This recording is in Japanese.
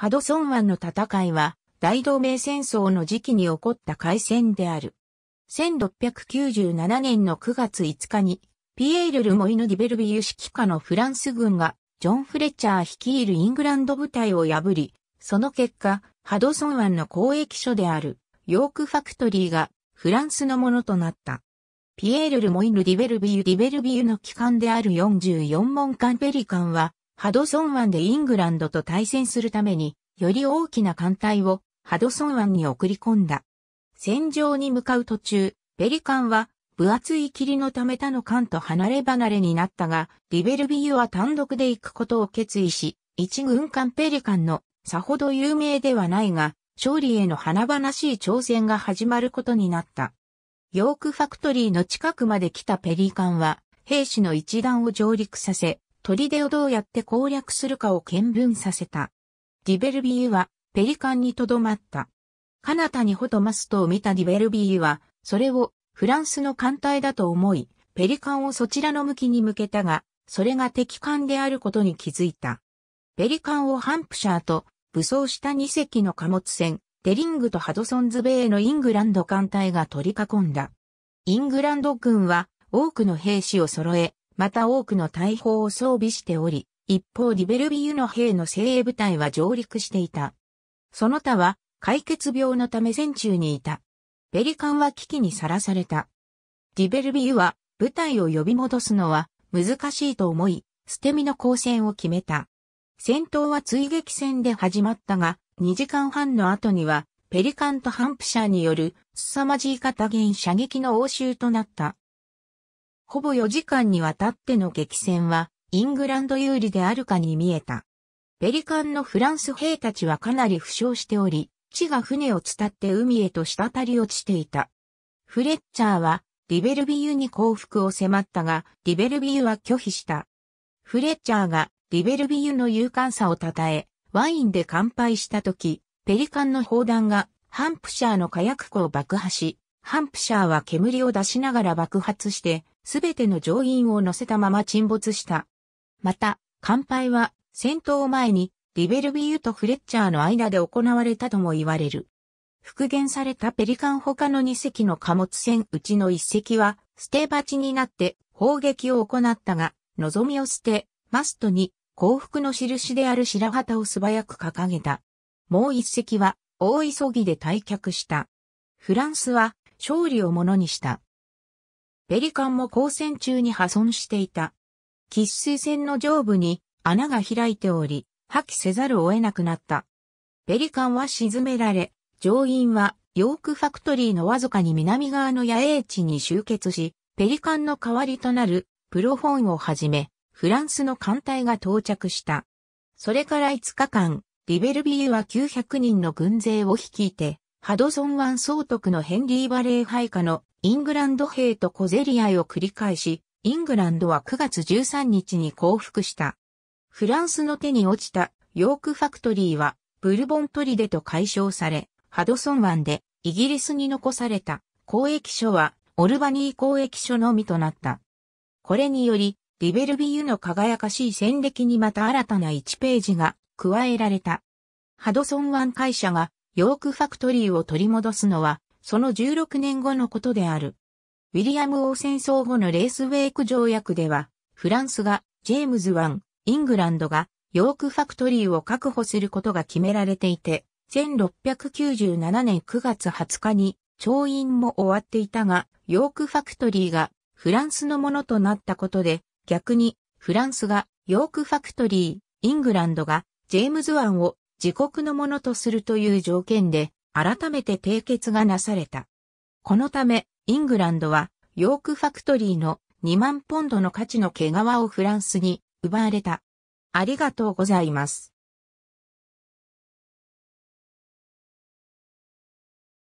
ハドソン湾の戦いは、大同盟戦争の時期に起こった海戦である。1697年の9月5日に、ピエール・ルモイヌ・ディベルビー。指揮下のフランス軍が、ジョン・フレッチャー率いるイングランド部隊を破り、その結果、ハドソン湾の交易所である、ヨークファクトリーが、フランスのものとなった。ピエール・ルモイヌ・ディベルビュ・ディベルビユの機関である44門艦ペリカンは、ハドソン湾でイングランドと対戦するために、より大きな艦隊をハドソン湾に送り込んだ。戦場に向かう途中、ペリカンは分厚い霧のため他の艦と離れ離れになったが、リベルビーは単独で行くことを決意し、一軍艦ペリカンのさほど有名ではないが、勝利への華々しい挑戦が始まることになった。ヨークファクトリーの近くまで来たペリカンは、兵士の一団を上陸させ、砦をどうやって攻略するかを見分させた。ディベルビーはペリカンにとどまった。彼方にほとマストを見たディベルビーは、それをフランスの艦隊だと思い、ペリカンをそちらの向きに向けたが、それが敵艦であることに気づいた。ペリカンをハンプシャーと武装した2隻の貨物船、デリングとハドソンズベイのイングランド艦隊が取り囲んだ。イングランド軍は多くの兵士を揃え、また多くの大砲を装備しており、一方リベルビユの兵の精鋭部隊は上陸していた。その他は、解決病のため戦中にいた。ペリカンは危機にさらされた。ディベルビユは、部隊を呼び戻すのは難しいと思い、捨て身の交戦を決めた。戦闘は追撃戦で始まったが、2時間半の後には、ペリカンとハンプシャーによる、凄まじい型弦射撃の応酬となった。ほぼ4時間にわたっての激戦は、イングランド有利であるかに見えた。ペリカンのフランス兵たちはかなり負傷しており、地が船を伝って海へと滴り落ちていた。フレッチャーは、リベルビユに降伏を迫ったが、リベルビユは拒否した。フレッチャーが、リベルビユの勇敢さを称え、ワインで乾杯した時、ペリカンの砲弾が、ハンプシャーの火薬庫を爆破し、ハンプシャーは煙を出しながら爆発して、すべての乗員を乗せたまま沈没した。また、乾杯は戦闘前にリベルビューとフレッチャーの間で行われたとも言われる。復元されたペリカン他の2隻の貨物船うちの1隻は捨て鉢になって砲撃を行ったが、望みを捨て、マストに幸福の印である白旗を素早く掲げた。もう1隻は大急ぎで退却した。フランスは勝利をものにした。ペリカンも交戦中に破損していた。喫水船の上部に穴が開いており、破棄せざるを得なくなった。ペリカンは沈められ、乗員はヨークファクトリーのわずかに南側の野営地に集結し、ペリカンの代わりとなるプロフォンをはじめ、フランスの艦隊が到着した。それから5日間、リベルビーは900人の軍勢を率いて、ハドソン湾総督のヘンリー・バレー配下のイングランド兵と小競り合いを繰り返し、イングランドは9月13日に降伏した。フランスの手に落ちたヨークファクトリーはブルボントリデと解消され、ハドソン湾でイギリスに残された交易所はオルバニー交易所のみとなった。これにより、リベルビユの輝かしい戦歴にまた新たな1ページが加えられた。ハドソン湾会社がヨークファクトリーを取り戻すのは、その16年後のことである。ウィリアム王戦争後のレースウェイク条約では、フランスが、ジェームズ湾、イングランドが、ヨークファクトリーを確保することが決められていて、1697年9月20日に、調印も終わっていたが、ヨークファクトリーがフランスのものとなったことで、逆にフランスがヨークファクトリー、イングランドがジェームズ湾を自国のものとするという条件で、改めて締結がなされた。このため、イングランドは、ヨークファクトリーの2万ポンドの価値の毛皮をフランスに奪われた。ありがとうございます。